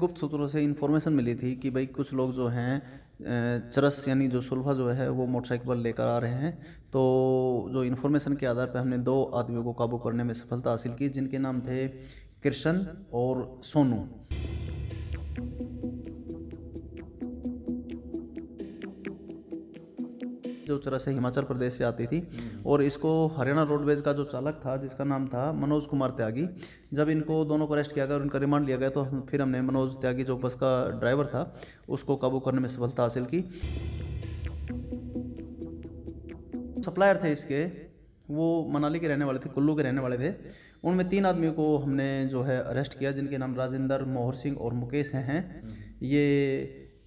गुप्त सूत्रों से इन्फॉर्मेशन मिली थी कि भाई कुछ लोग जो हैं चरस यानी जो सुल्फा जो है वो मोटरसाइकिल पर लेकर आ रहे हैं तो जो इन्फॉर्मेशन के आधार पर हमने दो आदमियों को काबू करने में सफलता हासिल की जिनके नाम थे कृष्ण और सोनू जो चरस है हिमाचल प्रदेश से आती थी हम्म। और इसको हरियाणा रोडवेज का जो चालक था जिसका नाम था मनोज कुमार त्यागी जब इनको दोनों को अरेस्ट किया गया और इनका रिमांड लिया गया तो हम फिर हमने मनोज त्यागी जो बस का ड्राइवर था उसको काबू करने में सफलता हासिल की सप्लायर थे इसके वो मनाली के रहने वाले थे कुल्लू के रहने वाले थे उनमें तीन आदमियों को हमने जो है अरेस्ट किया जिनके नाम राजेंद्र मोहर सिंह और मुकेश हैं हम्म। ये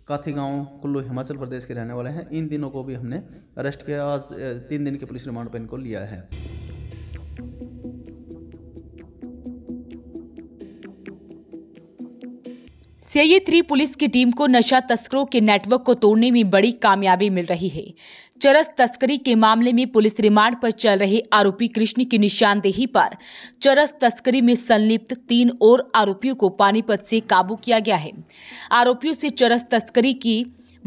काथी गांव कुल्लू हिमाचल प्रदेश के रहने वाले हैं इन दिनों को भी हमने अरेस्ट किया आज तीन दिन के पुलिस रिमांड पर इनको लिया है सीआईए थ्री पुलिस की टीम को नशा तस्करों के नेटवर्क को तोड़ने में बड़ी कामयाबी मिल रही है चरस तस्करी के मामले में पुलिस रिमांड पर चल रहे आरोपी कृष्ण की निशानदेही पर चरस तस्करी में संलिप्त तीन और आरोपियों को पानीपत से काबू किया गया है आरोपियों से चरस तस्करी की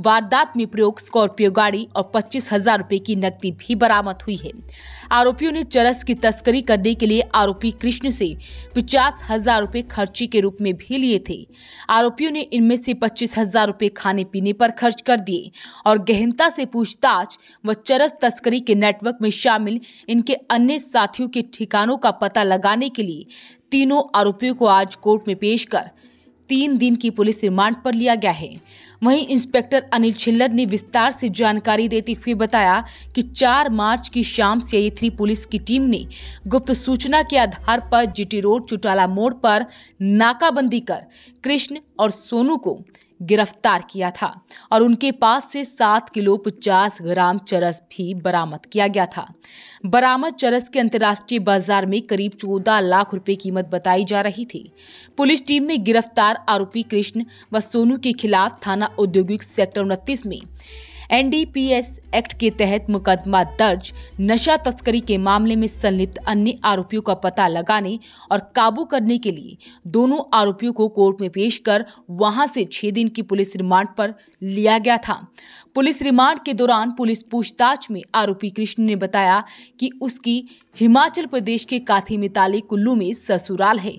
वारदात में प्रयोग स्कॉर्पियो गाड़ी और पच्चीस हजार रुपये की नकदी भी बरामद हुई है आरोपियों ने चरस की तस्करी करने के लिए आरोपी कृष्ण से पचास हजार रूपए खर्ची के रूप में भी लिए थे आरोपियों ने इनमें से पच्चीस हजार रूपए खाने पीने पर खर्च कर दिए और गहनता से पूछताछ व चरस तस्करी के नेटवर्क में शामिल इनके अन्य साथियों के ठिकानों का पता लगाने के लिए तीनों आरोपियों को आज कोर्ट में पेश कर तीन दिन की पुलिस रिमांड पर लिया गया है वहीं इंस्पेक्टर अनिल छिल्लर ने विस्तार से जानकारी देते हुए बताया कि 4 मार्च की शाम से थ्री पुलिस की टीम ने गुप्त सूचना के आधार पर जीटी रोड चुटाला मोड़ पर नाकाबंदी कर कृष्ण और सोनू को गिरफ्तार किया था और उनके पास से सात किलो पचास ग्राम चरस भी बरामद किया गया था बरामद चरस के अंतर्राष्ट्रीय बाजार में करीब चौदह लाख रुपए कीमत बताई जा रही थी पुलिस टीम ने गिरफ्तार आरोपी कृष्ण व सोनू के खिलाफ थाना औद्योगिक सेक्टर उनतीस में एनडीपीएस एक्ट के तहत मुकदमा दर्ज नशा तस्करी के मामले में संलिप्त अन्य आरोपियों का पता लगाने और काबू करने के लिए दोनों आरोपियों को कोर्ट में पेश कर वहां से छह दिन की पुलिस रिमांड पर लिया गया था पुलिस रिमांड के दौरान पुलिस पूछताछ में आरोपी कृष्ण ने बताया कि उसकी हिमाचल प्रदेश के काथी मिताली कुल्लू में ससुराल है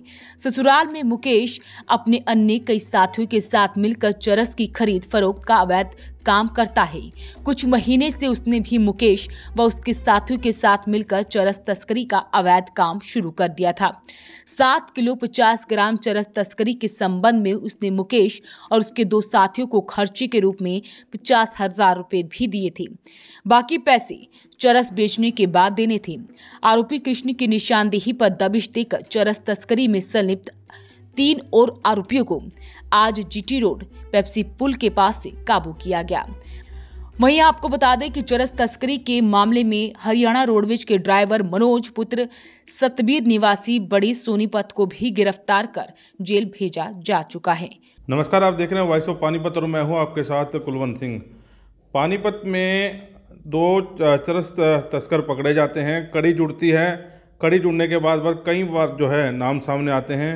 ससुराल में मुकेश अपने अन्य कई साथियों के साथ मिलकर चरस की खरीद फरोख्त का अवैध काम करता है कुछ महीने से उसने भी मुकेश व उसके साथियों के साथ मिलकर चरस तस्करी का अवैध काम शुरू कर दिया था सात किलो पचास ग्राम चरस तस्करी के संबंध में उसने मुकेश और उसके दो साथियों को खर्चे के रूप में पचास हजार रुपये भी दिए थे बाकी पैसे चरस बेचने के बाद देने थे आरोपी कृष्ण की निशानदेही पर दबिश देकर चरस तस्करी में संलिप्त तीन और आरोपियों को आज जीटी रोड पेप्सी पुल के पास से काबू किया गया वहीं आपको बता दें कि चरस तस्करी के मामले में हरियाणा रोडवेज के ड्राइवर मनोज पुत्र सतबीर निवासी बड़ी सोनीपत को भी गिरफ्तार कर जेल भेजा जा चुका है नमस्कार आप देख रहे हैं वॉइस ऑफ पानीपत और मैं हूं आपके साथ कुलवंत सिंह पानीपत में दो चरस तस्कर पकड़े जाते हैं कड़ी जुड़ती है कड़ी जुड़ने के बाद कई बार जो है नाम सामने आते हैं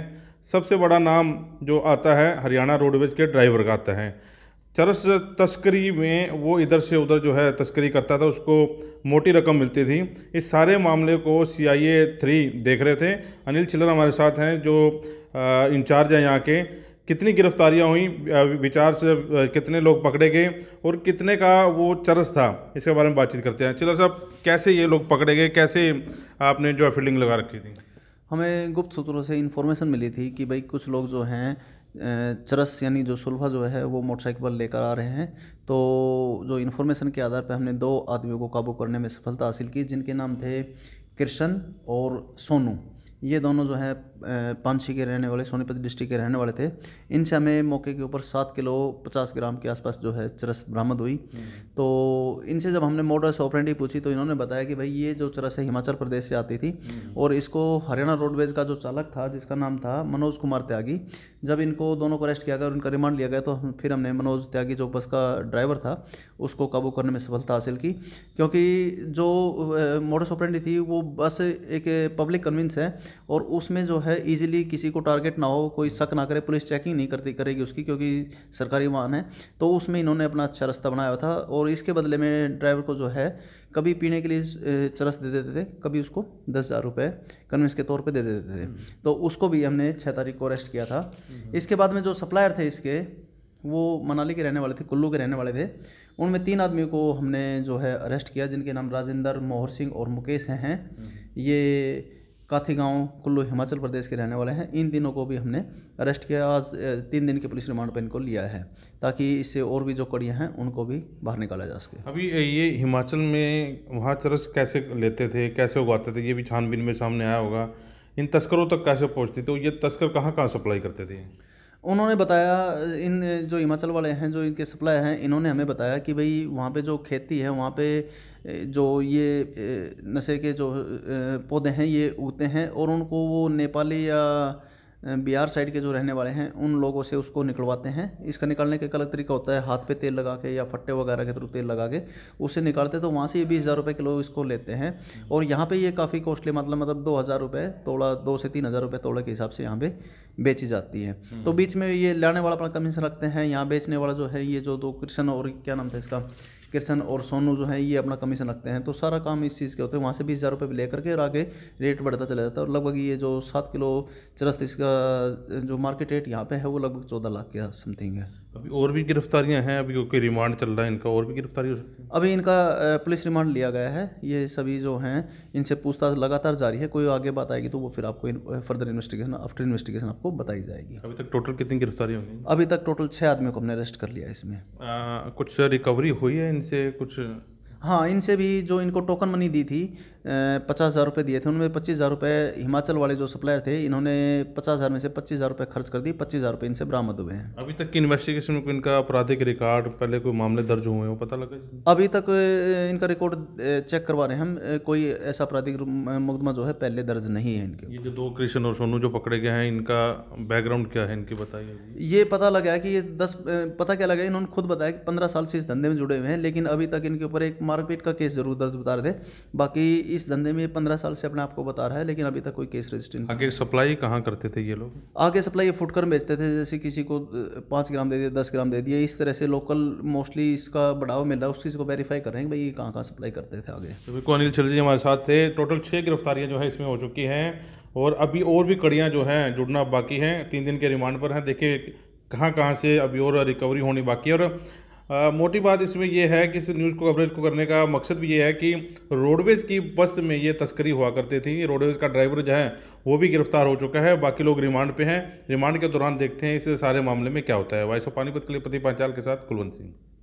सबसे बड़ा नाम जो आता है हरियाणा रोडवेज के ड्राइवर का आता है चरस तस्करी में वो इधर से उधर जो है तस्करी करता था उसको मोटी रकम मिलती थी इस सारे मामले को सी आई ए थ्री देख रहे थे अनिल चिल्लर हमारे साथ हैं जो इंचार्ज हैं यहाँ के कितनी गिरफ्तारियाँ हुई विचार से कितने लोग पकड़े गए और कितने का वो चरस था इसके बारे में बातचीत करते हैं चिल्लर साहब कैसे ये लोग पकड़े गए कैसे आपने जो है फील्डिंग लगा रखी थी हमें गुप्त सूत्रों से इन्फॉर्मेशन मिली थी कि भाई कुछ लोग जो हैं चरस यानी जो सुलभा जो है वो मोटरसाइकिल पर लेकर आ रहे हैं तो जो इन्फॉर्मेशन के आधार पर हमने दो आदमियों को काबू करने में सफलता हासिल की जिनके नाम थे कृष्ण और सोनू ये दोनों जो है पानसी के रहने वाले सोनीपत डिस्ट्रिक्ट के रहने वाले थे इनसे हमें मौके के ऊपर सात किलो पचास ग्राम के आसपास जो है चरस बरामद हुई हम्म। तो इनसे जब हमने मोडर्स ऑपरेंटी पूछी तो इन्होंने बताया कि भाई ये जो चरस है हिमाचल प्रदेश से आती थी हम्म। और इसको हरियाणा रोडवेज का जो चालक था जिसका नाम था मनोज कुमार त्यागी जब इनको दोनों को अरेस्ट किया गया और उनका रिमांड लिया गया तो फिर हमने मनोज त्यागी जो बस का ड्राइवर था उसको काबू करने में सफलता हासिल की क्योंकि जो मोडर्स ऑपरेंटी थी वो बस एक पब्लिक कन्विंस है और उसमें जो है ईजिली किसी को टारगेट ना हो कोई शक ना करे पुलिस चेकिंग नहीं करती करेगी उसकी क्योंकि सरकारी वाहन है तो उसमें इन्होंने अपना अच्छा रास्ता बनाया था और इसके बदले में ड्राइवर को जो है कभी पीने के लिए चरस दे देते थे कभी उसको दस हज़ार रुपये कन्विंस के तौर पर दे देते थे हम्म। तो उसको भी हमने छः तारीख को अरेस्ट किया था हम्म। इसके बाद में जो सप्लायर थे इसके वो मनाली के रहने वाले थे कुल्लू के रहने वाले थे उनमें तीन आदमियों को हमने जो है अरेस्ट किया जिनके नाम राजेंद्र मोहर सिंह और मुकेश हैं हम्म। ये काथी गाँव कुल्लू हिमाचल प्रदेश के रहने वाले हैं इन दिनों को भी हमने अरेस्ट किया आज तीन दिन के पुलिस रिमांड पर इनको लिया है ताकि इससे और भी जो कड़ियाँ हैं उनको भी बाहर निकाला जा सके अभी ये हिमाचल में वहाँ चरस कैसे लेते थे कैसे उगाते थे ये भी छानबीन में सामने आया होगा इन तस्करों तक कैसे पहुँचते थे तो ये तस्कर कहाँ कहाँ सप्लाई करते थे उन्होंने बताया इन जो हिमाचल वाले हैं जो इनके सप्लायर हैं इन्होंने हमें बताया कि भाई वहाँ पे जो खेती है वहाँ पे जो ये नशे के जो पौधे हैं ये उगते हैं और उनको वो नेपाली या बिहार साइड के जो रहने वाले हैं उन लोगों से उसको निकलवाते हैं इसका निकालने का एक अलग तरीका होता है हाथ पे तेल लगा के या फट्टे वगैरह के थ्रू तेल लगा के उसे निकालते तो वहाँ से ये बीस हज़ार रुपये किलो इसको लेते हैं और यहाँ पे ये काफ़ी कॉस्टली मतलब मतलब दो हज़ार रुपये तोड़ा दो से तीन हज़ार रुपये तोड़े के हिसाब से यहाँ पे बेची जाती है हम्म। तो बीच में ये लाने वाला अपना कमीशन रखते हैं यहाँ बेचने वाला जो है ये जो दो कृष्ण और क्या नाम था इसका कृष्ण और सोनू जो है ये अपना कमीशन रखते हैं तो सारा काम इस चीज़ के होते हैं वहाँ से बीस हज़ार रुपये लेकर के आगे रेट बढ़ता चला जाता है और लगभग ये जो सात किलो चरस इसका जो मार्केट रेट यहाँ पे है वो लगभग चौदह लाख के समथिंग है अभी और भी गिरफ्तारियां हैं अभी क्योंकि रिमांड चल रहा है इनका और भी गिरफ्तारी हो सकती है अभी इनका पुलिस रिमांड लिया गया है ये सभी जो हैं इनसे पूछताछ लगातार जारी है कोई आगे बात आएगी तो वो फिर आपको फर्दर इन्वेस्टिगेशन आफ्टर इन्वेस्टिगेशन आपको बताई जाएगी अभी तक टोटल कितनी गिरफ्तारी होंगी अभी तक टोटल छः आदमियों को हमने अरेस्ट कर लिया इसमें कुछ रिकवरी हुई है इनसे कुछ हाँ इनसे भी जो इनको टोकन मनी दी थी पचास हज़ार रुपये दिए थे उनमें पच्चीस हज़ार रुपये हिमाचल वाले जो सप्लायर थे इन्होंने पचास हज़ार में से पच्चीस हज़ार रुपये खर्च कर दिए पच्चीस हज़ार रुपये इनसे बरामद हुए हैं अभी तक की इन्वेस्टिगेशन में इनका आपराधिक रिकॉर्ड पहले कोई मामले दर्ज हुए हैं पता लगा अभी तक इनका रिकॉर्ड चेक करवा रहे हैं हम कोई ऐसा आपराधिक मुकदमा जो है पहले दर्ज नहीं है इनके ये जो दो कृष्ण और सोनू जो पकड़े गए हैं इनका बैकग्राउंड क्या है इनके बताइए ये पता लगा कि ये दस पता क्या लगा इन्होंने खुद बताया कि पंद्रह साल से इस धंधे में जुड़े हुए हैं लेकिन अभी तक इनके ऊपर एक मारपीट का केस जरूर दर्ज बता रहे थे बाकी इस धंधे में पंद्रह साल से अपने आपको बता रहा है लेकिन अभी तक कोई केस रजिस्टर आगे सप्लाई कहाँ करते थे ये लोग आगे सप्लाई ये फुटकर बेचते थे जैसे किसी को पाँच ग्राम दे दिए दस ग्राम दे दिए इस तरह से लोकल मोस्टली इसका बढ़ावा मिल रहा है उस चीज़ को वेरीफाई कर रहे हैं भाई ये कहाँ कहाँ सप्लाई करते थे आगे तो बिल्कुल अनिल छिल जी हमारे साथ थे टोटल छः गिरफ्तारियाँ जो है इसमें हो चुकी हैं और अभी और भी कड़ियाँ जो हैं जुड़ना बाकी हैं तीन दिन के रिमांड पर हैं देखिए कहाँ कहाँ से अभी और रिकवरी होनी बाकी है और मोटी बात इसमें यह है कि इस न्यूज़ को कवरेज को करने का मकसद भी ये है कि रोडवेज़ की बस में ये तस्करी हुआ करती थी रोडवेज़ का ड्राइवर जो है वो भी गिरफ्तार हो चुका है बाकी लोग रिमांड पे हैं रिमांड के दौरान देखते हैं इस सारे मामले में क्या होता है वाइस ऑफ पानीपत के लिए पति पांचाल के साथ कुलवंत सिंह